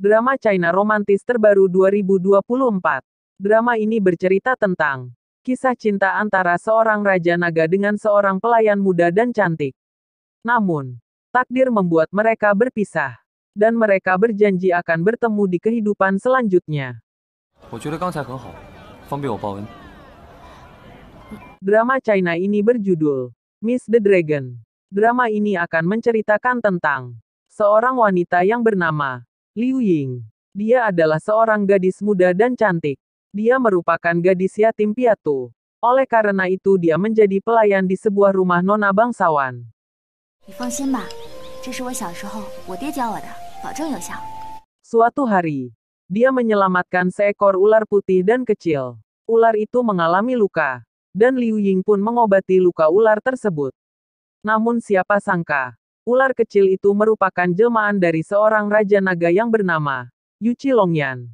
Drama China Romantis terbaru 2024. Drama ini bercerita tentang kisah cinta antara seorang raja naga dengan seorang pelayan muda dan cantik. Namun, takdir membuat mereka berpisah dan mereka berjanji akan bertemu di kehidupan selanjutnya. Drama China ini berjudul Miss the Dragon. Drama ini akan menceritakan tentang seorang wanita yang bernama Liu Ying. Dia adalah seorang gadis muda dan cantik. Dia merupakan gadis yatim piatu. Oleh karena itu dia menjadi pelayan di sebuah rumah nona bangsawan. Suatu hari, dia menyelamatkan seekor ular putih dan kecil. Ular itu mengalami luka, dan Liu Ying pun mengobati luka ular tersebut. Namun siapa sangka, Ular kecil itu merupakan jelmaan dari seorang raja naga yang bernama Yuchi Longyan.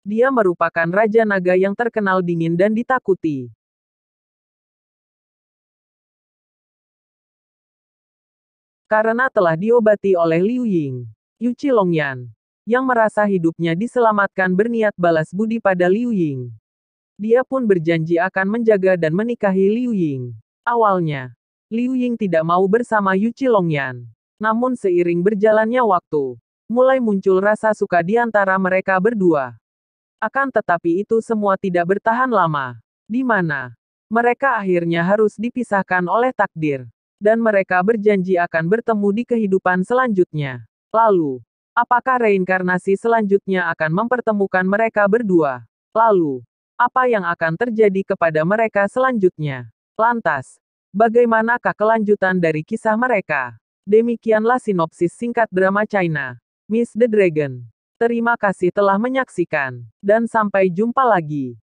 Dia merupakan raja naga yang terkenal dingin dan ditakuti. Karena telah diobati oleh Liu Ying, Yuchi Longyan, yang merasa hidupnya diselamatkan berniat balas budi pada Liu Ying. Dia pun berjanji akan menjaga dan menikahi Liu Ying. Awalnya, Liu Ying tidak mau bersama Yu Qilongyan. Namun seiring berjalannya waktu, mulai muncul rasa suka di antara mereka berdua. Akan tetapi itu semua tidak bertahan lama. Di mana mereka akhirnya harus dipisahkan oleh takdir. Dan mereka berjanji akan bertemu di kehidupan selanjutnya. Lalu, apakah reinkarnasi selanjutnya akan mempertemukan mereka berdua? Lalu, apa yang akan terjadi kepada mereka selanjutnya? Lantas, Bagaimanakah kelanjutan dari kisah mereka? Demikianlah sinopsis singkat drama China, Miss the Dragon. Terima kasih telah menyaksikan, dan sampai jumpa lagi.